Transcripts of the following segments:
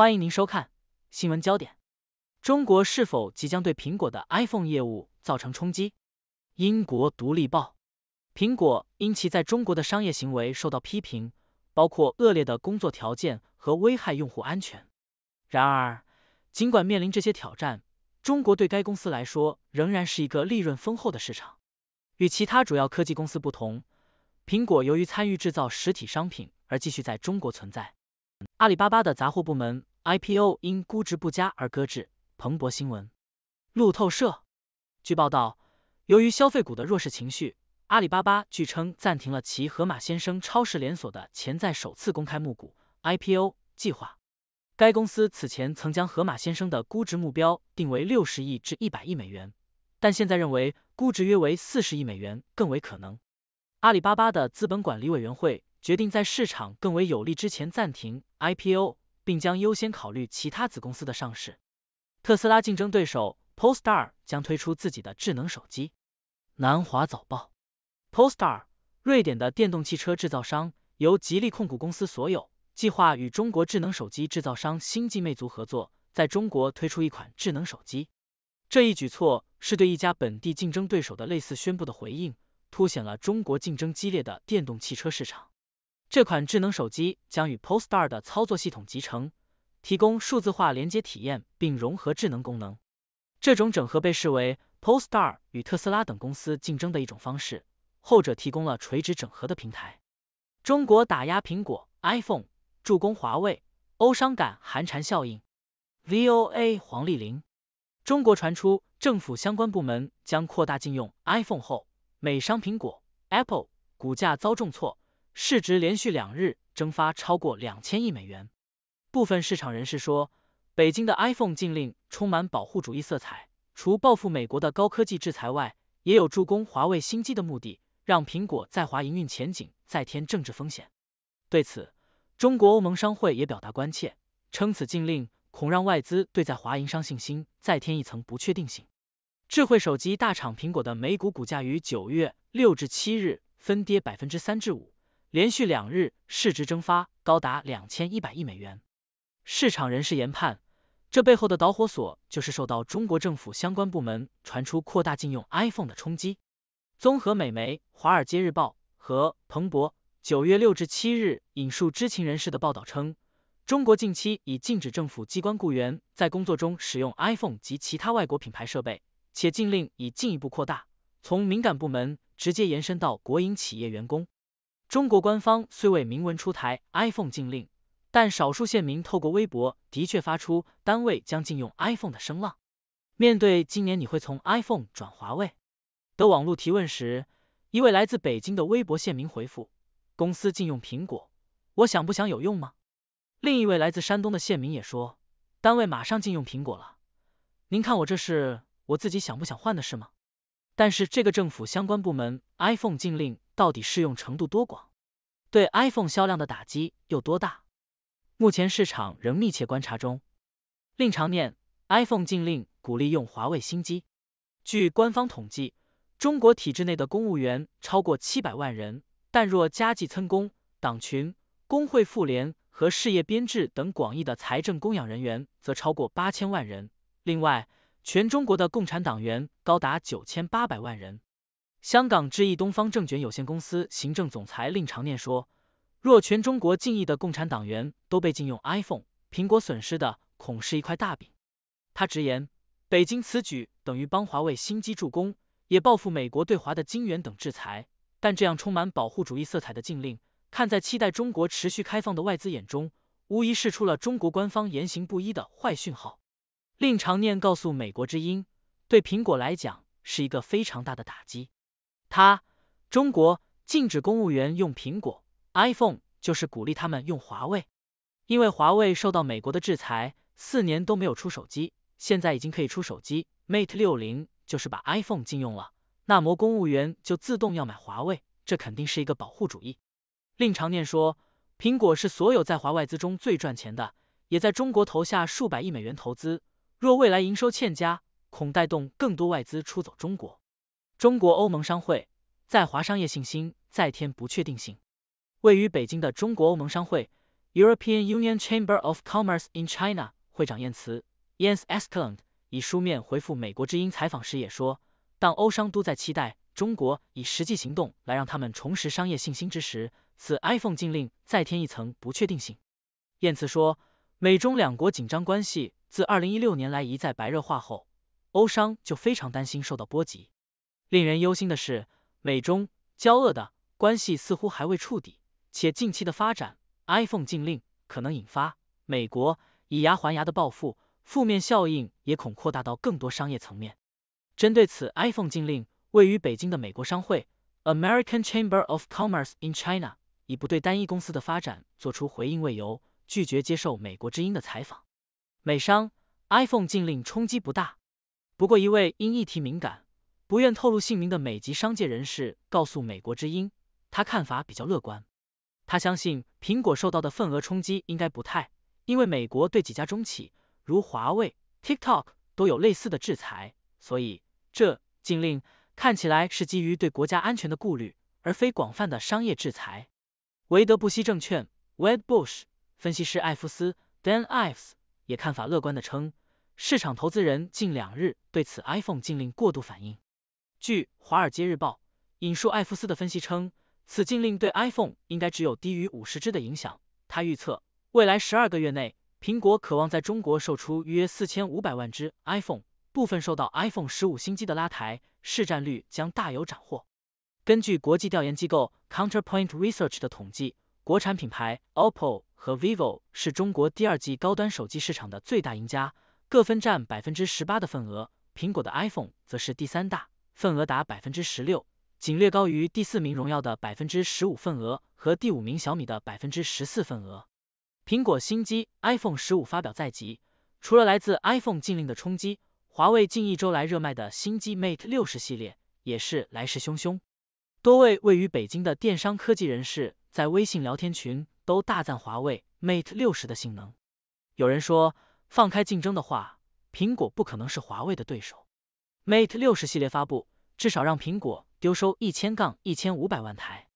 欢迎您收看新闻焦点。中国是否即将对苹果的 iPhone 业务造成冲击？英国独立报，苹果因其在中国的商业行为受到批评，包括恶劣的工作条件和危害用户安全。然而，尽管面临这些挑战，中国对该公司来说仍然是一个利润丰厚的市场。与其他主要科技公司不同，苹果由于参与制造实体商品而继续在中国存在。阿里巴巴的杂货部门。IPO 因估值不佳而搁置。彭博新闻、路透社，据报道，由于消费股的弱势情绪，阿里巴巴据称暂停了其盒马鲜生超市连锁的潜在首次公开募股 IPO 计划。该公司此前曾将盒马鲜生的估值目标定为六十亿至一百亿美元，但现在认为估值约为四十亿美元更为可能。阿里巴巴的资本管理委员会决定在市场更为有利之前暂停 IPO。并将优先考虑其他子公司的上市。特斯拉竞争对手 Polestar 将推出自己的智能手机。南华早报，Polestar，瑞典的电动汽车制造商，由吉利控股公司所有，计划与中国智能手机制造商星际魅族合作，在中国推出一款智能手机。这一举措是对一家本地竞争对手的类似宣布的回应，凸显了中国竞争激烈的电动汽车市场。这款智能手机将与 Polestar 的操作系统集成，提供数字化连接体验并融合智能功能。这种整合被视为 Polestar 与特斯拉等公司竞争的一种方式，后者提供了垂直整合的平台。中国打压苹果 iPhone，助攻华为，欧商感寒蝉效应。VOA 黄丽玲：中国传出政府相关部门将扩大禁用 iPhone 后，美商苹果 Apple 股价遭重挫。市值连续两日蒸发超过两千亿美元。部分市场人士说，北京的 iPhone 禁令充满保护主义色彩，除报复美国的高科技制裁外，也有助攻华为新机的目的，让苹果在华营运前景再添政治风险。对此，中国欧盟商会也表达关切，称此禁令恐让外资对在华营商信心再添一层不确定性。智慧手机大厂苹果的美股股价于九月六至七日分跌百分之三至五。连续两日市值蒸发高达两千一百亿美元，市场人士研判，这背后的导火索就是受到中国政府相关部门传出扩大禁用 iPhone 的冲击。综合美媒《华尔街日报》和彭博，九月六至七日引述知情人士的报道称，中国近期已禁止政府机关雇员在工作中使用 iPhone 及其他外国品牌设备，且禁令已进一步扩大，从敏感部门直接延伸到国营企业员工。中国官方虽未明文出台 iPhone 禁令，但少数县民透过微博的确发出单位将禁用 iPhone 的声浪。面对今年你会从 iPhone 转华为的网络提问时，一位来自北京的微博县民回复：“公司禁用苹果，我想不想有用吗？”另一位来自山东的县民也说：“单位马上禁用苹果了，您看我这是我自己想不想换的事吗？”但是这个政府相关部门 iPhone 禁令。到底适用程度多广，对 iPhone 销量的打击有多大？目前市场仍密切观察中。另常念，iPhone 禁令鼓励用华为新机。据官方统计，中国体制内的公务员超过七百万人，但若加计参工、党群、工会、妇联和事业编制等广义的财政供养人员，则超过八千万人。另外，全中国的共产党员高达九千八百万人。香港智易东方证券有限公司行政总裁令常念说，若全中国近意的共产党员都被禁用 iPhone，苹果损失的恐是一块大饼。他直言，北京此举等于帮华为新机助攻，也报复美国对华的金元等制裁。但这样充满保护主义色彩的禁令，看在期待中国持续开放的外资眼中，无疑是出了中国官方言行不一的坏讯号。令常念告诉美国之音，对苹果来讲是一个非常大的打击。他中国禁止公务员用苹果 iPhone，就是鼓励他们用华为，因为华为受到美国的制裁，四年都没有出手机，现在已经可以出手机 Mate 六零，就是把 iPhone 禁用了，那么公务员就自动要买华为，这肯定是一个保护主义。令常念说，苹果是所有在华外资中最赚钱的，也在中国投下数百亿美元投资，若未来营收欠佳，恐带动更多外资出走中国。中国欧盟商会在华商业信心再添不确定性。位于北京的中国欧盟商会 European Union Chamber of Commerce in China 会长燕慈 Yen e s c a l n t e 以书面回复美国之音采访时也说，当欧商都在期待中国以实际行动来让他们重拾商业信心之时，此 iPhone 禁令再添一层不确定性。燕慈说，美中两国紧张关系自二零一六年来一再白热化后，欧商就非常担心受到波及。令人忧心的是，美中交恶的关系似乎还未触底，且近期的发展，iPhone 禁令可能引发美国以牙还牙的报复，负面效应也恐扩大到更多商业层面。针对此 iPhone 禁令，位于北京的美国商会 American Chamber of Commerce in China 以不对单一公司的发展做出回应为由，拒绝接受美国之音的采访。美商 iPhone 禁令冲击不大，不过一位因议题敏感。不愿透露姓名的美籍商界人士告诉《美国之音》，他看法比较乐观，他相信苹果受到的份额冲击应该不太，因为美国对几家中企如华为、TikTok 都有类似的制裁，所以这禁令看起来是基于对国家安全的顾虑，而非广泛的商业制裁。韦德布希证券 （Wade Bush） 分析师艾夫斯 （Dan Ives） 也看法乐观的称，市场投资人近两日对此 iPhone 禁令过度反应。据《华尔街日报》引述艾弗斯的分析称，此禁令对 iPhone 应该只有低于五十只的影响。他预测，未来十二个月内，苹果渴望在中国售出约四千五百万只 iPhone，部分受到 iPhone 十五新机的拉抬，市占率将大有斩获。根据国际调研机构 Counterpoint Research 的统计，国产品牌 OPPO 和 Vivo 是中国第二季高端手机市场的最大赢家，各分占百分之十八的份额，苹果的 iPhone 则是第三大。份额达百分之十六，仅略高于第四名荣耀的百分之十五份额和第五名小米的百分之十四份额。苹果新机 iPhone 十五发表在即，除了来自 iPhone 禁令的冲击，华为近一周来热卖的新机 Mate 六十系列也是来势汹汹。多位位于北京的电商科技人士在微信聊天群都大赞华为 Mate 六十的性能。有人说，放开竞争的话，苹果不可能是华为的对手。Mate 六十系列发布。至少让苹果丢收一千杠一千五百万台。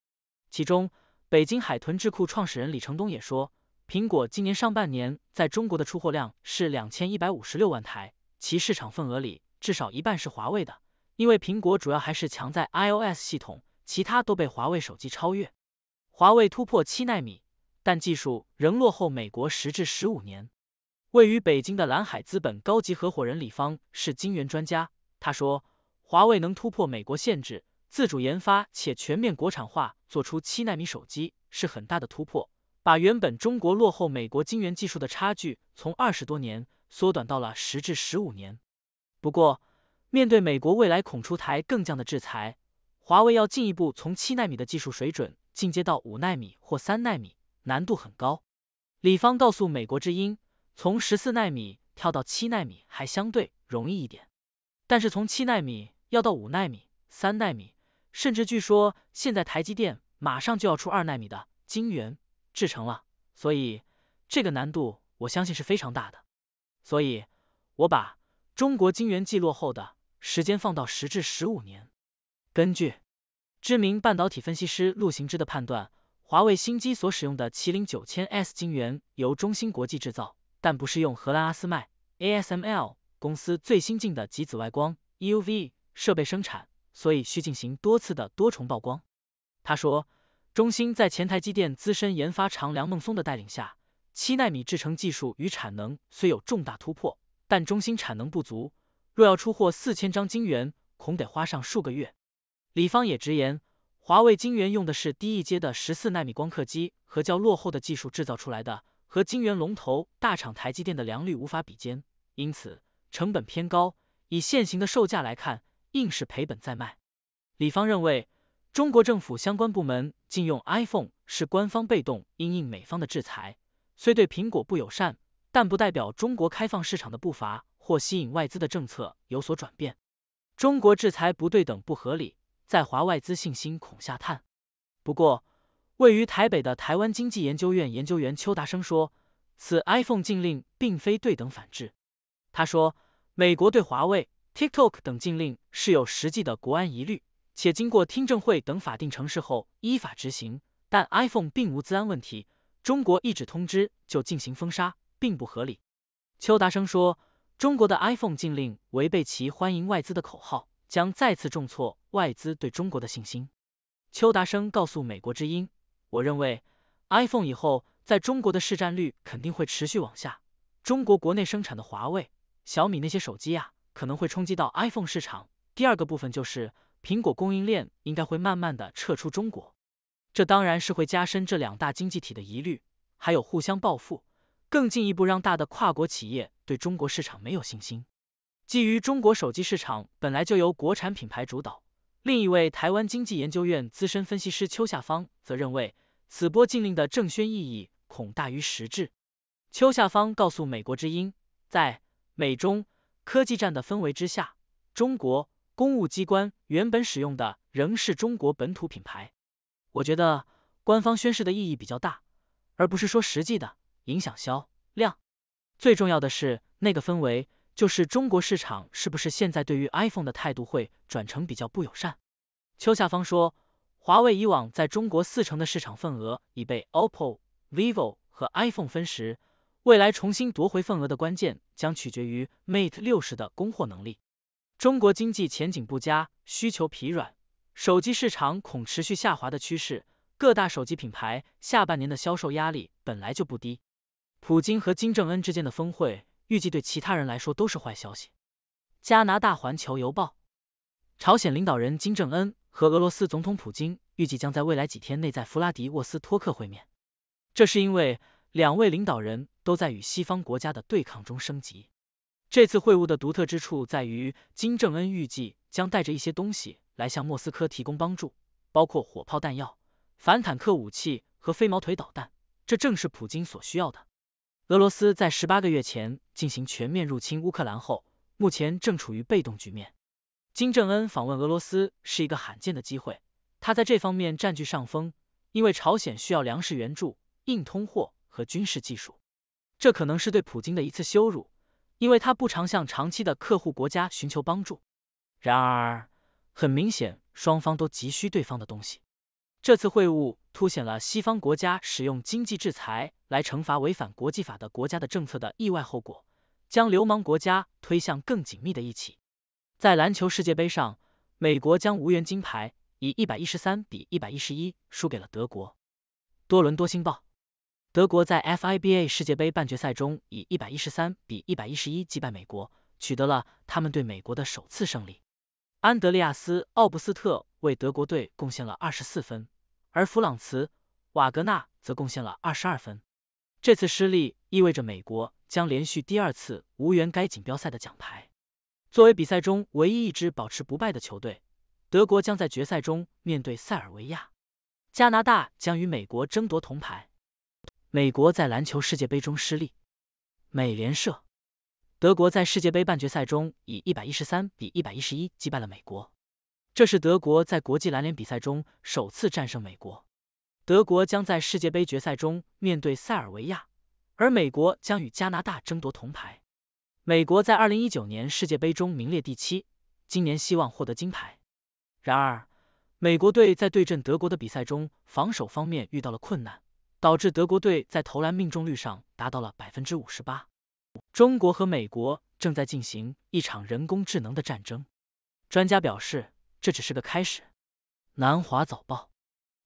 其中，北京海豚智库创始人李成东也说，苹果今年上半年在中国的出货量是两千一百五十六万台，其市场份额里至少一半是华为的，因为苹果主要还是强在 iOS 系统，其他都被华为手机超越。华为突破七纳米，但技术仍落后美国十至十五年。位于北京的蓝海资本高级合伙人李芳是金源专家，他说。华为能突破美国限制，自主研发且全面国产化，做出七纳米手机是很大的突破，把原本中国落后美国晶圆技术的差距从二十多年缩短到了十至十五年。不过，面对美国未来恐出台更降的制裁，华为要进一步从七纳米的技术水准进阶到五纳米或三纳米，难度很高。李芳告诉美国之音，从十四纳米跳到七纳米还相对容易一点，但是从七纳米。要到五纳米、三纳米，甚至据说现在台积电马上就要出二纳米的晶圆制成了，所以这个难度我相信是非常大的。所以我把中国晶圆技落后的时间放到十至十五年。根据知名半导体分析师陆行之的判断，华为新机所使用的麒麟九千 S 晶圆由中芯国际制造，但不是用荷兰阿斯麦 （ASML） 公司最新进的极紫外光 （EUV）。设备生产，所以需进行多次的多重曝光。他说，中芯在前台积电资深研发长梁孟松的带领下，七纳米制程技术与产能虽有重大突破，但中芯产能不足，若要出货四千张晶圆，恐得花上数个月。李芳也直言，华为晶圆用的是低一阶的十四纳米光刻机和较落后的技术制造出来的，和晶圆龙头大厂台积电的良率无法比肩，因此成本偏高。以现行的售价来看，硬是赔本在卖。李芳认为，中国政府相关部门禁用 iPhone 是官方被动因应美方的制裁，虽对苹果不友善，但不代表中国开放市场的步伐或吸引外资的政策有所转变。中国制裁不对等不合理，在华外资信心恐下探。不过，位于台北的台湾经济研究院研究员邱达生说，此 iPhone 禁令并非对等反制。他说，美国对华为。TikTok 等禁令是有实际的国安疑虑，且经过听证会等法定程序后依法执行，但 iPhone 并无自安问题，中国一纸通知就进行封杀，并不合理。邱达生说，中国的 iPhone 禁令违背其欢迎外资的口号，将再次重挫外资对中国的信心。邱达生告诉美国之音，我认为 iPhone 以后在中国的市占率肯定会持续往下，中国国内生产的华为、小米那些手机呀。可能会冲击到 iPhone 市场。第二个部分就是，苹果供应链应该会慢慢的撤出中国，这当然是会加深这两大经济体的疑虑，还有互相报复，更进一步让大的跨国企业对中国市场没有信心。基于中国手机市场本来就由国产品牌主导，另一位台湾经济研究院资深分析师邱夏芳则认为，此波禁令的政宣意义恐大于实质。邱夏芳告诉美国之音，在美中。科技战的氛围之下，中国公务机关原本使用的仍是中国本土品牌。我觉得官方宣誓的意义比较大，而不是说实际的影响销量。最重要的是那个氛围，就是中国市场是不是现在对于 iPhone 的态度会转成比较不友善？邱夏方说，华为以往在中国四成的市场份额已被 OPPO、Vivo 和 iPhone 分食。未来重新夺回份额的关键将取决于 Mate 六十的供货能力。中国经济前景不佳，需求疲软，手机市场恐持续下滑的趋势，各大手机品牌下半年的销售压力本来就不低。普京和金正恩之间的峰会预计对其他人来说都是坏消息。加拿大环球邮报：朝鲜领导人金正恩和俄罗斯总统普京预计将在未来几天内在弗拉迪沃斯托克会面，这是因为两位领导人。都在与西方国家的对抗中升级。这次会晤的独特之处在于，金正恩预计将带着一些东西来向莫斯科提供帮助，包括火炮弹药、反坦克武器和飞毛腿导弹。这正是普京所需要的。俄罗斯在十八个月前进行全面入侵乌克兰后，目前正处于被动局面。金正恩访问俄罗斯是一个罕见的机会，他在这方面占据上风，因为朝鲜需要粮食援助、硬通货和军事技术。这可能是对普京的一次羞辱，因为他不常向长期的客户国家寻求帮助。然而，很明显，双方都急需对方的东西。这次会晤凸显了西方国家使用经济制裁来惩罚违反国际法的国家的政策的意外后果，将流氓国家推向更紧密的一起。在篮球世界杯上，美国将无缘金牌，以一百一十三比一百一十一输给了德国。多伦多星报。德国在 FIBA 世界杯半决赛中以一百一十三比一百一十一击败美国，取得了他们对美国的首次胜利。安德烈亚斯·奥布斯特为德国队贡献了二十四分，而弗朗茨·瓦格纳则贡献了二十二分。这次失利意味着美国将连续第二次无缘该锦标赛的奖牌。作为比赛中唯一一支保持不败的球队，德国将在决赛中面对塞尔维亚，加拿大将与美国争夺铜牌。美国在篮球世界杯中失利。美联社，德国在世界杯半决赛中以一百一十三比一百一十一击败了美国，这是德国在国际篮联比赛中首次战胜美国。德国将在世界杯决赛中面对塞尔维亚，而美国将与加拿大争夺铜牌。美国在二零一九年世界杯中名列第七，今年希望获得金牌。然而，美国队在对阵德国的比赛中，防守方面遇到了困难。导致德国队在投篮命中率上达到了百分之五十八。中国和美国正在进行一场人工智能的战争，专家表示这只是个开始。南华早报，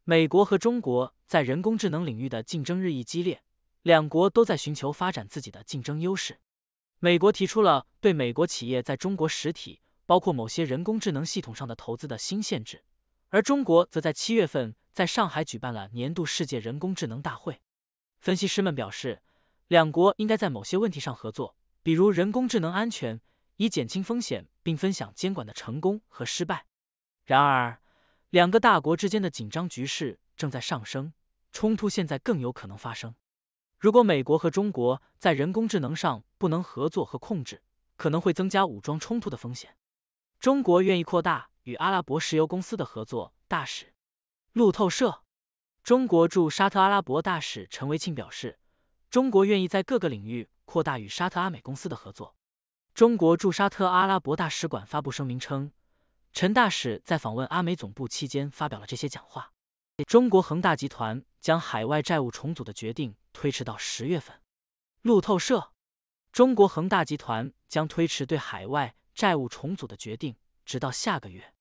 美国和中国在人工智能领域的竞争日益激烈，两国都在寻求发展自己的竞争优势。美国提出了对美国企业在中国实体，包括某些人工智能系统上的投资的新限制。而中国则在七月份在上海举办了年度世界人工智能大会。分析师们表示，两国应该在某些问题上合作，比如人工智能安全，以减轻风险并分享监管的成功和失败。然而，两个大国之间的紧张局势正在上升，冲突现在更有可能发生。如果美国和中国在人工智能上不能合作和控制，可能会增加武装冲突的风险。中国愿意扩大。与阿拉伯石油公司的合作。大使，路透社，中国驻沙特阿拉伯大使陈维庆表示，中国愿意在各个领域扩大与沙特阿美公司的合作。中国驻沙特阿拉伯大使馆发布声明称，陈大使在访问阿美总部期间发表了这些讲话。中国恒大集团将海外债务重组的决定推迟到十月份。路透社，中国恒大集团将推迟对海外债务重组的决定，直到下个月。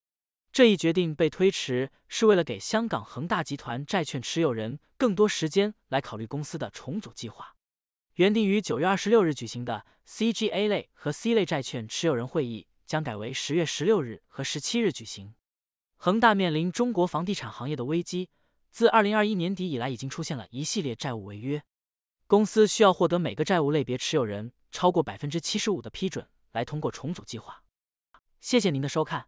这一决定被推迟，是为了给香港恒大集团债券持有人更多时间来考虑公司的重组计划。原定于九月二十六日举行的 C G A 类和 C 类债券持有人会议将改为十月十六日和十七日举行。恒大面临中国房地产行业的危机，自二零二一年底以来已经出现了一系列债务违约。公司需要获得每个债务类别持有人超过百分之七十五的批准来通过重组计划。谢谢您的收看。